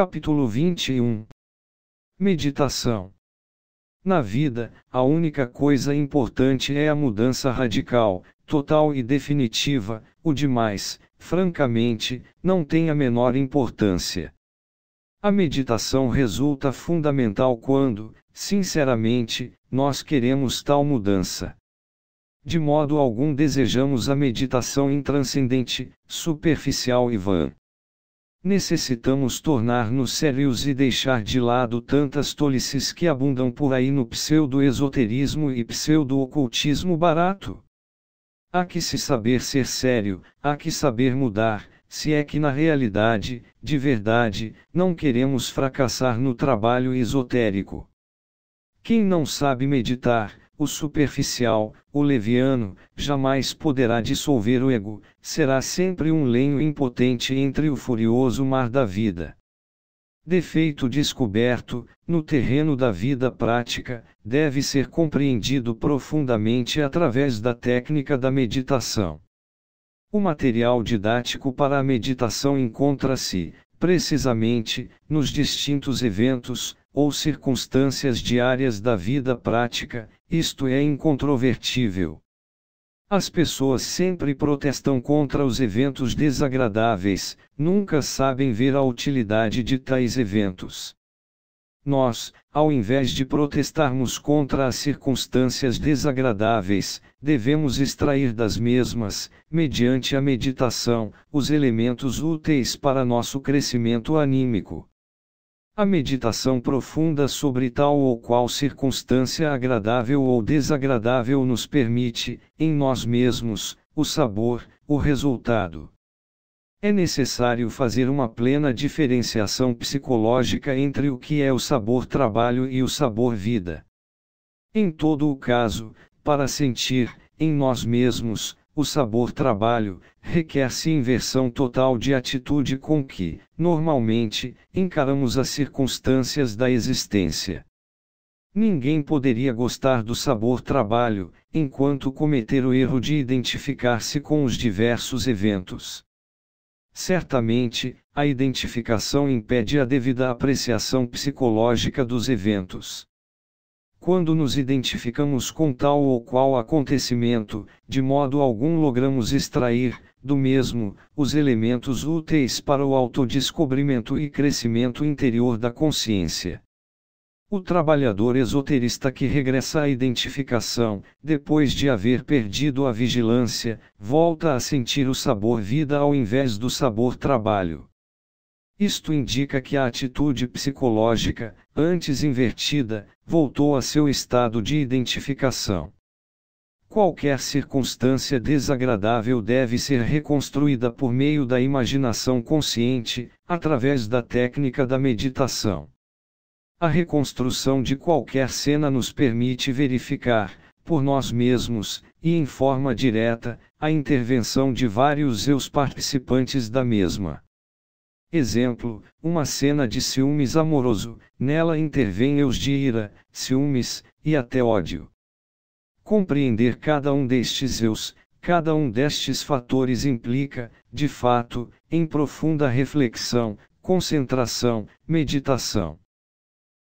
Capítulo 21 Meditação Na vida, a única coisa importante é a mudança radical, total e definitiva, o demais, francamente, não tem a menor importância. A meditação resulta fundamental quando, sinceramente, nós queremos tal mudança. De modo algum desejamos a meditação intranscendente, superficial e vã necessitamos tornar-nos sérios e deixar de lado tantas tolices que abundam por aí no pseudo-esoterismo e pseudo-ocultismo barato. Há que se saber ser sério, há que saber mudar, se é que na realidade, de verdade, não queremos fracassar no trabalho esotérico. Quem não sabe meditar, o superficial, o leviano, jamais poderá dissolver o ego, será sempre um lenho impotente entre o furioso mar da vida. Defeito descoberto, no terreno da vida prática, deve ser compreendido profundamente através da técnica da meditação. O material didático para a meditação encontra-se, precisamente, nos distintos eventos, ou circunstâncias diárias da vida prática, isto é incontrovertível. As pessoas sempre protestam contra os eventos desagradáveis, nunca sabem ver a utilidade de tais eventos. Nós, ao invés de protestarmos contra as circunstâncias desagradáveis, devemos extrair das mesmas, mediante a meditação, os elementos úteis para nosso crescimento anímico. A meditação profunda sobre tal ou qual circunstância agradável ou desagradável nos permite, em nós mesmos, o sabor, o resultado. É necessário fazer uma plena diferenciação psicológica entre o que é o sabor trabalho e o sabor vida. Em todo o caso, para sentir, em nós mesmos, o sabor trabalho requer-se inversão total de atitude com que, normalmente, encaramos as circunstâncias da existência. Ninguém poderia gostar do sabor trabalho, enquanto cometer o erro de identificar-se com os diversos eventos. Certamente, a identificação impede a devida apreciação psicológica dos eventos. Quando nos identificamos com tal ou qual acontecimento, de modo algum logramos extrair, do mesmo, os elementos úteis para o autodescobrimento e crescimento interior da consciência. O trabalhador esoterista que regressa à identificação, depois de haver perdido a vigilância, volta a sentir o sabor vida ao invés do sabor trabalho. Isto indica que a atitude psicológica, antes invertida, voltou a seu estado de identificação. Qualquer circunstância desagradável deve ser reconstruída por meio da imaginação consciente, através da técnica da meditação. A reconstrução de qualquer cena nos permite verificar, por nós mesmos, e em forma direta, a intervenção de vários eus participantes da mesma. Exemplo, uma cena de ciúmes amoroso, nela intervêm eus de ira, ciúmes, e até ódio. Compreender cada um destes eus, cada um destes fatores implica, de fato, em profunda reflexão, concentração, meditação.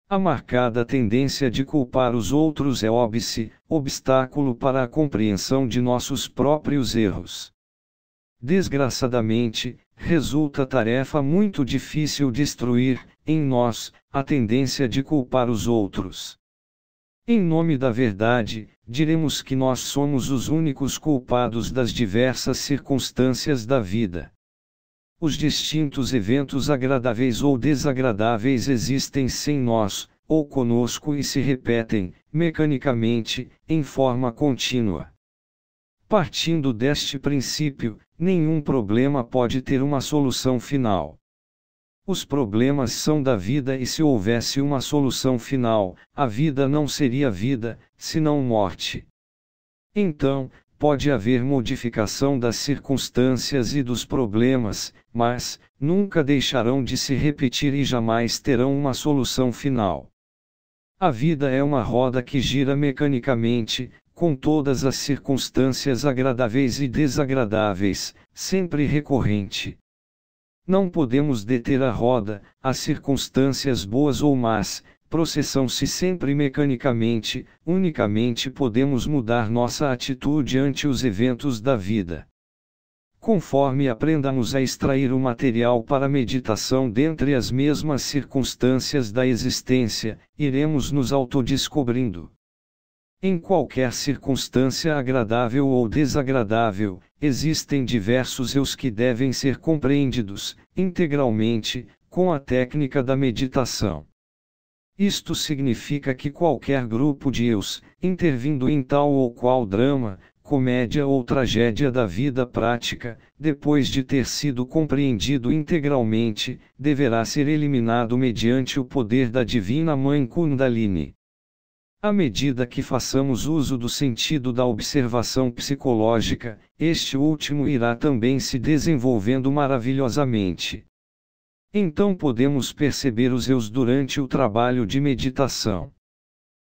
A marcada tendência de culpar os outros é óbice, obstáculo para a compreensão de nossos próprios erros. Desgraçadamente, resulta tarefa muito difícil destruir, em nós, a tendência de culpar os outros. Em nome da verdade, diremos que nós somos os únicos culpados das diversas circunstâncias da vida. Os distintos eventos agradáveis ou desagradáveis existem sem nós, ou conosco e se repetem, mecanicamente, em forma contínua. Partindo deste princípio, Nenhum problema pode ter uma solução final. Os problemas são da vida e se houvesse uma solução final, a vida não seria vida, senão morte. Então, pode haver modificação das circunstâncias e dos problemas, mas nunca deixarão de se repetir e jamais terão uma solução final. A vida é uma roda que gira mecanicamente, com todas as circunstâncias agradáveis e desagradáveis, sempre recorrente. Não podemos deter a roda, as circunstâncias boas ou más, processam-se sempre mecanicamente, unicamente podemos mudar nossa atitude ante os eventos da vida. Conforme aprendamos a extrair o material para meditação dentre as mesmas circunstâncias da existência, iremos nos autodescobrindo. Em qualquer circunstância agradável ou desagradável, existem diversos eus que devem ser compreendidos, integralmente, com a técnica da meditação. Isto significa que qualquer grupo de eus, intervindo em tal ou qual drama, comédia ou tragédia da vida prática, depois de ter sido compreendido integralmente, deverá ser eliminado mediante o poder da Divina Mãe Kundalini. À medida que façamos uso do sentido da observação psicológica, este último irá também se desenvolvendo maravilhosamente. Então podemos perceber os eus durante o trabalho de meditação.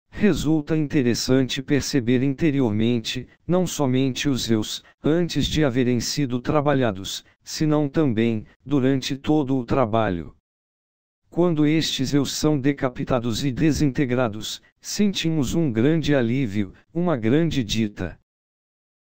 Resulta interessante perceber interiormente, não somente os eus, antes de haverem sido trabalhados, senão também, durante todo o trabalho. Quando estes eu são decapitados e desintegrados, sentimos um grande alívio, uma grande dita.